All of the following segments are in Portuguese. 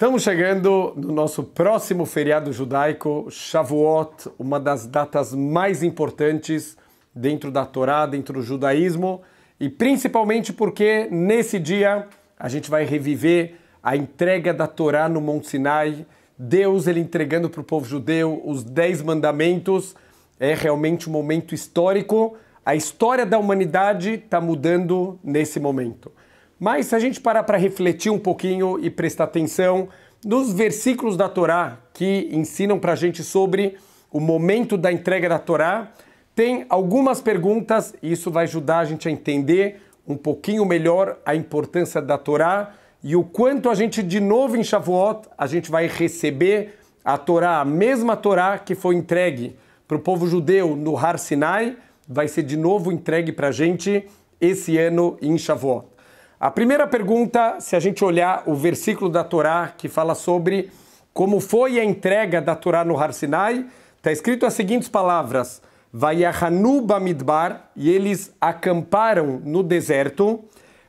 Estamos chegando no nosso próximo feriado judaico, Shavuot, uma das datas mais importantes dentro da Torá, dentro do judaísmo, e principalmente porque nesse dia a gente vai reviver a entrega da Torá no Monte Sinai, Deus ele entregando para o povo judeu os dez mandamentos, é realmente um momento histórico. A história da humanidade está mudando nesse momento. Mas se a gente parar para refletir um pouquinho e prestar atenção nos versículos da Torá que ensinam para a gente sobre o momento da entrega da Torá, tem algumas perguntas e isso vai ajudar a gente a entender um pouquinho melhor a importância da Torá e o quanto a gente, de novo em Shavuot, a gente vai receber a Torá, a mesma Torá que foi entregue para o povo judeu no Har Sinai, vai ser de novo entregue para a gente esse ano em Shavuot. A primeira pergunta, se a gente olhar o versículo da Torá que fala sobre como foi a entrega da Torá no Har Sinai, está escrito as seguintes palavras: Vayahanu Bamidbar, e eles acamparam no deserto,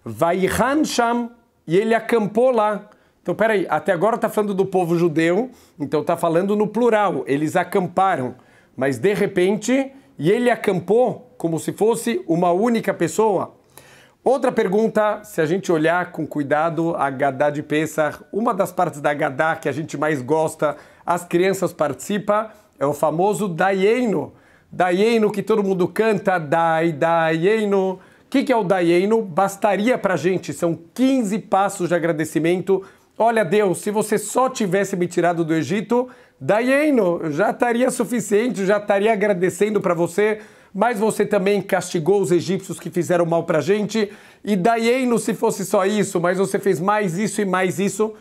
a Hansham e ele acampou lá. Então, peraí, até agora está falando do povo judeu, então está falando no plural, eles acamparam. Mas de repente, e ele acampou como se fosse uma única pessoa. Outra pergunta, se a gente olhar com cuidado a Gadá de Pesar, uma das partes da Gadá que a gente mais gosta, as crianças participam, é o famoso Daieino. Daieino que todo mundo canta, Dai, Daieino. O que, que é o Daieino? Bastaria pra gente, são 15 passos de agradecimento. Olha, Deus, se você só tivesse me tirado do Egito, Daieino, já estaria suficiente, já estaria agradecendo para você mas você também castigou os egípcios que fizeram mal para a gente, e Daieno se fosse só isso, mas você fez mais isso e mais isso.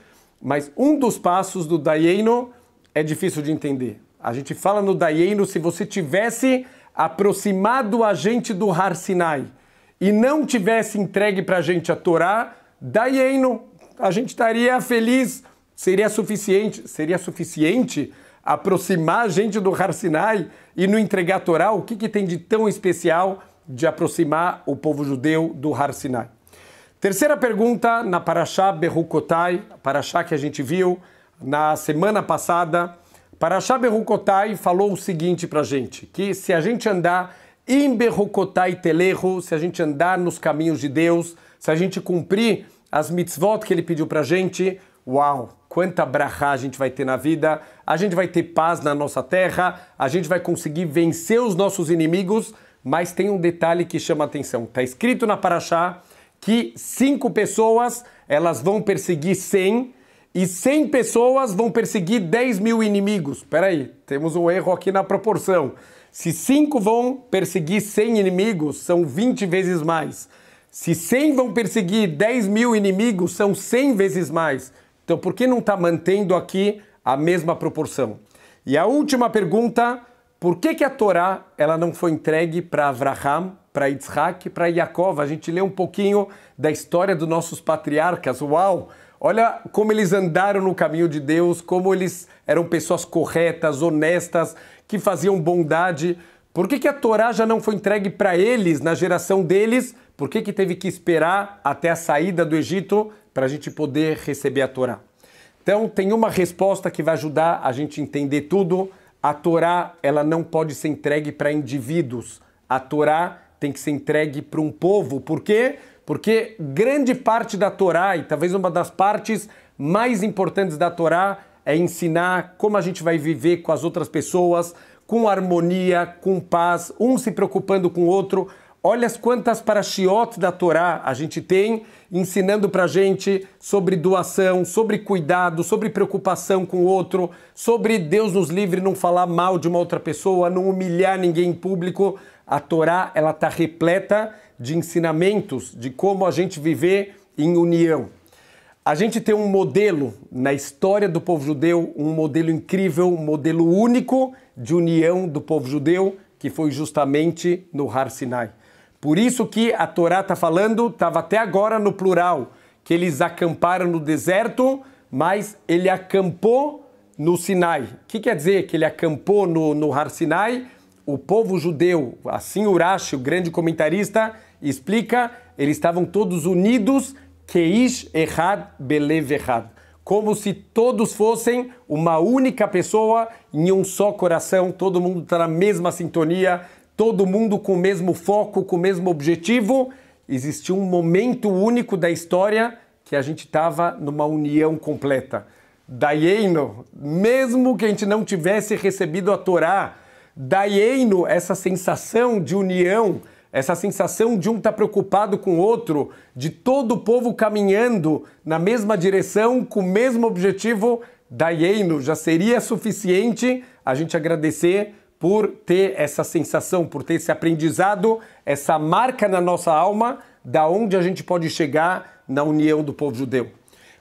Mas um dos passos do Daieno é difícil de entender. A gente fala no Daieno se você tivesse aproximado a gente do Har Sinai e não tivesse entregue para a gente a Torá, Daieno, a gente estaria feliz, seria suficiente, seria suficiente aproximar a gente do Har Sinai e no entregar a Torá, o que, que tem de tão especial de aproximar o povo judeu do Har Sinai? Terceira pergunta, na Parashá Berukotai. Parashá que a gente viu na semana passada, Parashá Berukotai falou o seguinte para a gente, que se a gente andar em Berukotai Telehu, se a gente andar nos caminhos de Deus, se a gente cumprir as mitzvot que ele pediu para a gente, uau, quanta brahá a gente vai ter na vida, a gente vai ter paz na nossa terra, a gente vai conseguir vencer os nossos inimigos, mas tem um detalhe que chama atenção. Está escrito na Paraxá que cinco pessoas elas vão perseguir cem e cem pessoas vão perseguir dez mil inimigos. Peraí, temos um erro aqui na proporção. Se cinco vão perseguir cem inimigos, são vinte vezes mais. Se cem vão perseguir dez mil inimigos, são cem vezes mais. Então, por que não está mantendo aqui a mesma proporção? E a última pergunta, por que, que a Torá ela não foi entregue para Avraham, para Isaac, para Yaakov? A gente lê um pouquinho da história dos nossos patriarcas. Uau! Olha como eles andaram no caminho de Deus, como eles eram pessoas corretas, honestas, que faziam bondade. Por que, que a Torá já não foi entregue para eles, na geração deles? Por que, que teve que esperar até a saída do Egito para a gente poder receber a Torá? Então, tem uma resposta que vai ajudar a gente a entender tudo. A Torá, ela não pode ser entregue para indivíduos. A Torá tem que ser entregue para um povo. Por quê? Porque grande parte da Torá, e talvez uma das partes mais importantes da Torá, é ensinar como a gente vai viver com as outras pessoas, com harmonia, com paz, um se preocupando com o outro, Olha as quantas parashiot da Torá a gente tem ensinando para gente sobre doação, sobre cuidado, sobre preocupação com o outro, sobre Deus nos livre não falar mal de uma outra pessoa, não humilhar ninguém em público. A Torá ela está repleta de ensinamentos de como a gente viver em união. A gente tem um modelo na história do povo judeu, um modelo incrível, um modelo único de união do povo judeu, que foi justamente no Har Sinai. Por isso que a Torá está falando, estava até agora no plural, que eles acamparam no deserto, mas ele acampou no Sinai. O que quer dizer que ele acampou no, no Har Sinai? O povo judeu, assim Urashi, o grande comentarista, explica, eles estavam todos unidos, Keish Echad Belev Echad. Como se todos fossem uma única pessoa em um só coração, todo mundo está na mesma sintonia, todo mundo com o mesmo foco, com o mesmo objetivo, existiu um momento único da história que a gente estava numa união completa. Daieino, mesmo que a gente não tivesse recebido a Torá, daieino, essa sensação de união, essa sensação de um estar tá preocupado com o outro, de todo o povo caminhando na mesma direção, com o mesmo objetivo, daieino, já seria suficiente a gente agradecer por ter essa sensação, por ter esse aprendizado, essa marca na nossa alma, da onde a gente pode chegar na união do povo judeu.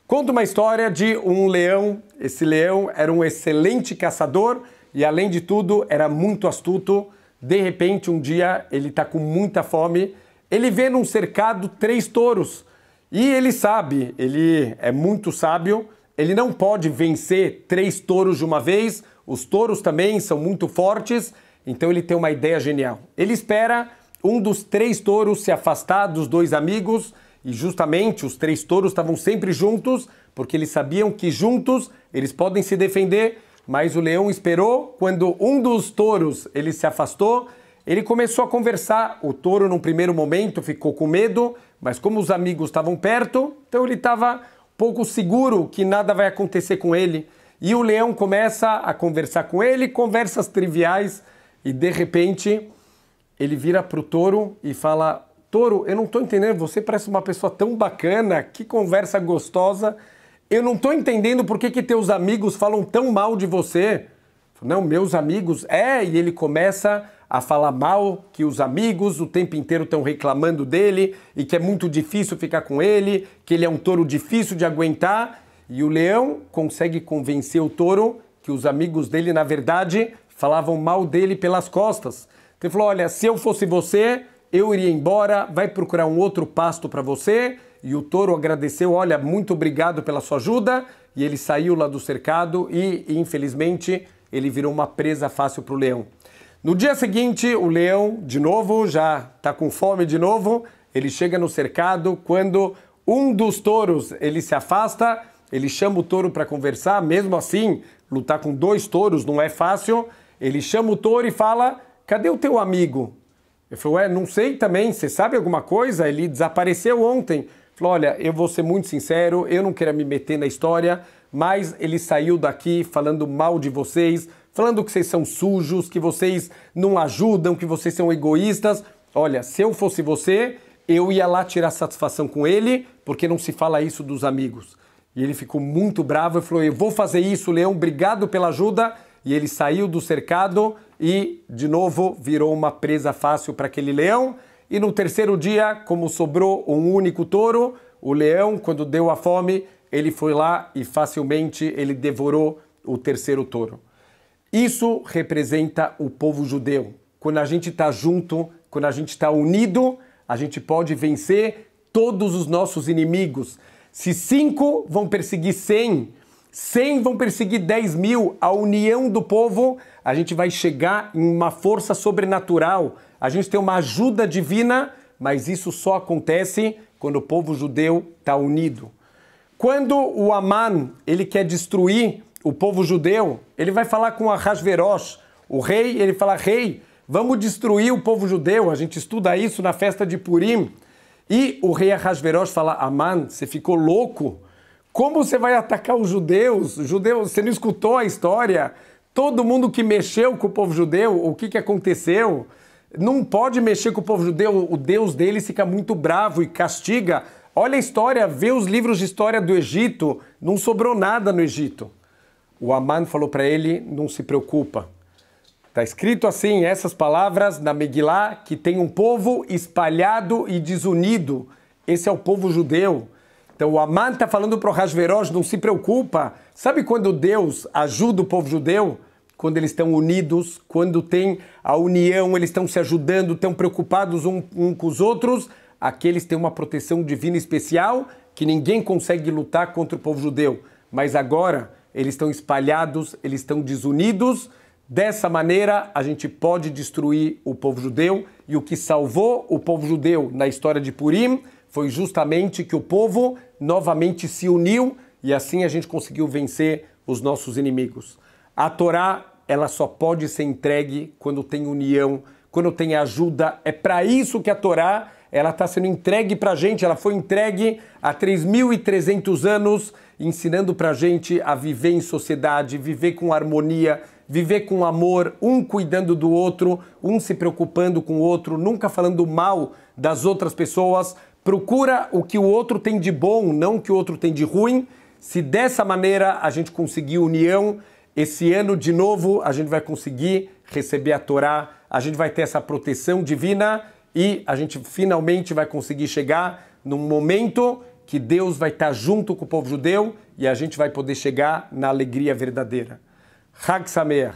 Conta uma história de um leão. Esse leão era um excelente caçador e, além de tudo, era muito astuto. De repente, um dia, ele está com muita fome. Ele vê num cercado três touros e ele sabe, ele é muito sábio, ele não pode vencer três touros de uma vez os touros também são muito fortes, então ele tem uma ideia genial. Ele espera um dos três touros se afastar dos dois amigos, e justamente os três touros estavam sempre juntos, porque eles sabiam que juntos eles podem se defender, mas o leão esperou. Quando um dos touros ele se afastou, ele começou a conversar. O touro, num primeiro momento, ficou com medo, mas como os amigos estavam perto, então ele estava pouco seguro que nada vai acontecer com ele. E o leão começa a conversar com ele, conversas triviais, e de repente ele vira para o touro e fala: Touro, eu não estou entendendo, você parece uma pessoa tão bacana, que conversa gostosa. Eu não estou entendendo por que, que teus amigos falam tão mal de você. Não, meus amigos, é, e ele começa a falar mal que os amigos o tempo inteiro estão reclamando dele e que é muito difícil ficar com ele, que ele é um touro difícil de aguentar. E o leão consegue convencer o touro que os amigos dele, na verdade, falavam mal dele pelas costas. ele falou: Olha, se eu fosse você, eu iria embora, vai procurar um outro pasto para você. E o touro agradeceu: Olha, muito obrigado pela sua ajuda. E ele saiu lá do cercado e, infelizmente, ele virou uma presa fácil para o leão. No dia seguinte, o leão, de novo, já está com fome de novo. Ele chega no cercado quando um dos touros ele se afasta ele chama o touro para conversar, mesmo assim, lutar com dois touros não é fácil. Ele chama o touro e fala: Cadê o teu amigo? Eu falei: Ué, não sei também, você sabe alguma coisa? Ele desapareceu ontem. Falou: Olha, eu vou ser muito sincero, eu não quero me meter na história, mas ele saiu daqui falando mal de vocês, falando que vocês são sujos, que vocês não ajudam, que vocês são egoístas. Olha, se eu fosse você, eu ia lá tirar satisfação com ele, porque não se fala isso dos amigos. E ele ficou muito bravo e falou: Eu vou fazer isso, Leão, obrigado pela ajuda. E ele saiu do cercado e, de novo, virou uma presa fácil para aquele leão. E no terceiro dia, como sobrou um único touro, o leão, quando deu a fome, ele foi lá e facilmente ele devorou o terceiro touro. Isso representa o povo judeu. Quando a gente está junto, quando a gente está unido, a gente pode vencer todos os nossos inimigos. Se cinco vão perseguir cem, cem vão perseguir dez mil, a união do povo, a gente vai chegar em uma força sobrenatural. A gente tem uma ajuda divina, mas isso só acontece quando o povo judeu está unido. Quando o Aman ele quer destruir o povo judeu, ele vai falar com Arasverosh, o rei, ele fala: rei, vamos destruir o povo judeu. A gente estuda isso na festa de Purim. E o rei Ahasverosh fala: Aman, você ficou louco? Como você vai atacar os judeus? Judeus, você não escutou a história? Todo mundo que mexeu com o povo judeu, o que, que aconteceu? Não pode mexer com o povo judeu, o Deus deles fica muito bravo e castiga. Olha a história, vê os livros de história do Egito, não sobrou nada no Egito. O Aman falou para ele: não se preocupa, Está escrito assim essas palavras na Megilá que tem um povo espalhado e desunido. Esse é o povo judeu. Então o Aman está falando para o Hasverosh, não se preocupa. Sabe quando Deus ajuda o povo judeu? Quando eles estão unidos, quando tem a união, eles estão se ajudando, estão preocupados uns um com os outros. Aqueles têm uma proteção divina especial que ninguém consegue lutar contra o povo judeu. Mas agora eles estão espalhados, eles estão desunidos Dessa maneira, a gente pode destruir o povo judeu, e o que salvou o povo judeu na história de Purim foi justamente que o povo novamente se uniu e assim a gente conseguiu vencer os nossos inimigos. A Torá, ela só pode ser entregue quando tem união, quando tem ajuda. É para isso que a Torá, ela está sendo entregue para a gente, ela foi entregue há 3.300 anos, ensinando para a gente a viver em sociedade, viver com harmonia, viver com amor, um cuidando do outro, um se preocupando com o outro, nunca falando mal das outras pessoas. Procura o que o outro tem de bom, não o que o outro tem de ruim. Se dessa maneira a gente conseguir união, esse ano de novo a gente vai conseguir receber a Torá, a gente vai ter essa proteção divina e a gente finalmente vai conseguir chegar num momento que Deus vai estar junto com o povo judeu e a gente vai poder chegar na alegria verdadeira. Hag Samer.